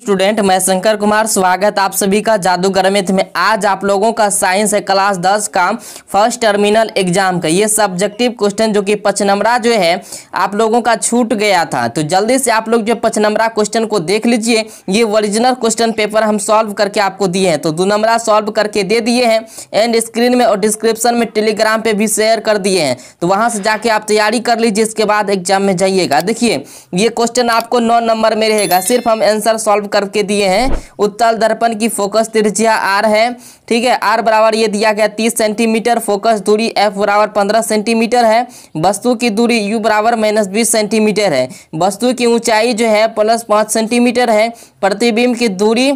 student मैं शंकर कुमार स्वागत आप सभी का जादूगर मिथ में आज आप लोगों का साइंस है क्लास दस का फर्स्ट टर्मिनल एग्जाम का ये सब्जेक्टिव क्वेश्चन जो कि पचनमरा जो है आप लोगों का छूट गया था तो जल्दी से आप लोग जो पचनमरा क्वेश्चन को देख लीजिए ये ओरिजिनल क्वेश्चन पेपर हम सॉल्व करके आपको दिए हैं तो दो नंबरा सॉल्व करके दे दिए हैं एंड स्क्रीन में और डिस्क्रिप्शन में टेलीग्राम पर भी शेयर कर दिए हैं तो वहाँ से जाके आप तैयारी कर लीजिए इसके बाद एग्जाम में जाइएगा देखिए ये क्वेश्चन आपको नौ नंबर में रहेगा सिर्फ हम आंसर सॉल्व सॉल्व करके दिए हैं उत्तल दर्पण की फोकस त्रिज्या आर है ठीक है आर बराबर ये दिया गया तीस सेंटीमीटर फोकस दूरी एफ बराबर पंद्रह सेंटीमीटर है वस्तु की दूरी यू बराबर माइनस बीस सेंटीमीटर है वस्तु की ऊंचाई जो है प्लस पाँच सेंटीमीटर है प्रतिबिंब की दूरी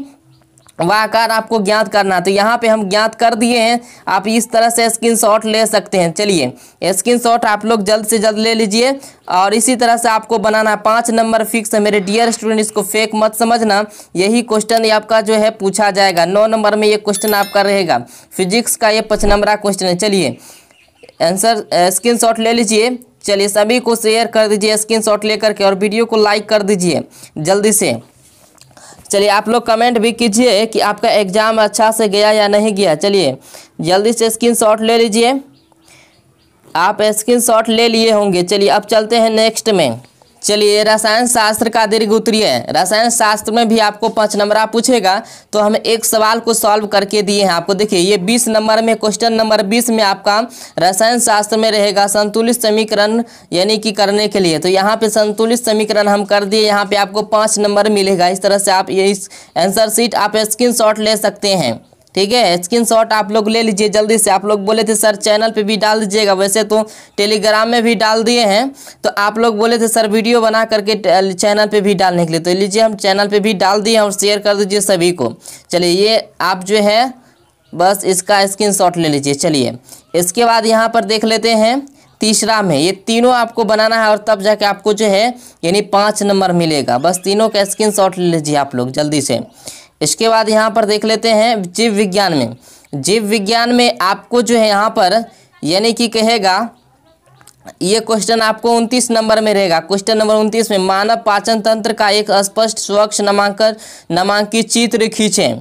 वह आकार आपको ज्ञात करना तो यहाँ पे हम ज्ञात कर दिए हैं आप इस तरह से स्क्रीनशॉट ले सकते हैं चलिए स्क्रीनशॉट आप लोग जल्द से जल्द ले लीजिए और इसी तरह से आपको बनाना पाँच नंबर फिक्स है मेरे डियर स्टूडेंट इसको फेक मत समझना यही क्वेश्चन आपका जो है पूछा जाएगा नौ नंबर में ये क्वेश्चन आपका रहेगा फिजिक्स का ये पच नंबरा क्वेश्चन है चलिए आंसर शॉट ले लीजिए चलिए सभी को शेयर कर दीजिए शॉट लेकर के और वीडियो को लाइक कर दीजिए जल्दी से चलिए आप लोग कमेंट भी कीजिए कि आपका एग्ज़ाम अच्छा से गया या नहीं गया चलिए जल्दी से शॉट ले लीजिए आप शॉट ले लिए होंगे चलिए अब चलते हैं नेक्स्ट में चलिए रसायन शास्त्र का दीर्घ उत्तरीय रसायन शास्त्र में भी आपको पाँच नंबर पूछेगा तो हम एक सवाल को सॉल्व करके दिए हैं आपको देखिए ये बीस नंबर में क्वेश्चन नंबर बीस में आपका रसायन शास्त्र में रहेगा संतुलित समीकरण यानी कि करने के लिए तो यहाँ पे संतुलित समीकरण हम कर दिए यहाँ पे आपको पाँच नंबर मिलेगा इस तरह से आप ये आंसर शीट आप स्क्रीन ले सकते हैं ठीक है स्क्रीनशॉट आप लोग ले लीजिए जल्दी से आप लोग बोले थे सर चैनल पे भी डाल दीजिएगा वैसे तो टेलीग्राम में भी डाल दिए हैं तो आप लोग बोले थे सर वीडियो बना करके चैनल पे भी डालने के लिए तो लीजिए हम चैनल पे भी डाल दिए और शेयर कर दीजिए सभी को चलिए ये आप जो है बस इसका शॉट ले लीजिए चलिए इसके बाद यहाँ पर देख लेते हैं तीसरा में ये तीनों आपको बनाना है और तब जाके आपको जो है यानी पाँच नंबर मिलेगा बस तीनों का स्क्रीन शॉट ले लीजिए आप लोग जल्दी से इसके बाद यहाँ पर देख लेते हैं जीव विज्ञान में जीव विज्ञान में आपको जो है यहाँ पर यानी कि कहेगा ये क्वेश्चन आपको 29 नंबर में रहेगा क्वेश्चन नंबर 29 में मानव पाचन तंत्र का एक स्पष्ट स्वच्छ नामांकन नामांकित चित्र खींचें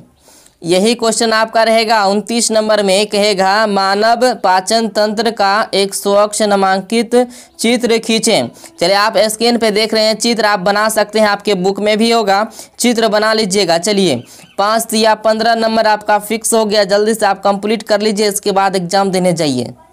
यही क्वेश्चन आपका रहेगा उनतीस नंबर में कहेगा मानव पाचन तंत्र का एक स्वच्छ नामांकित चित्र खींचें चलिए आप स्क्रीन पे देख रहे हैं चित्र आप बना सकते हैं आपके बुक में भी होगा चित्र बना लीजिएगा चलिए पाँच या पंद्रह नंबर आपका फिक्स हो गया जल्दी से आप कंप्लीट कर लीजिए इसके बाद एग्जाम देने जाइए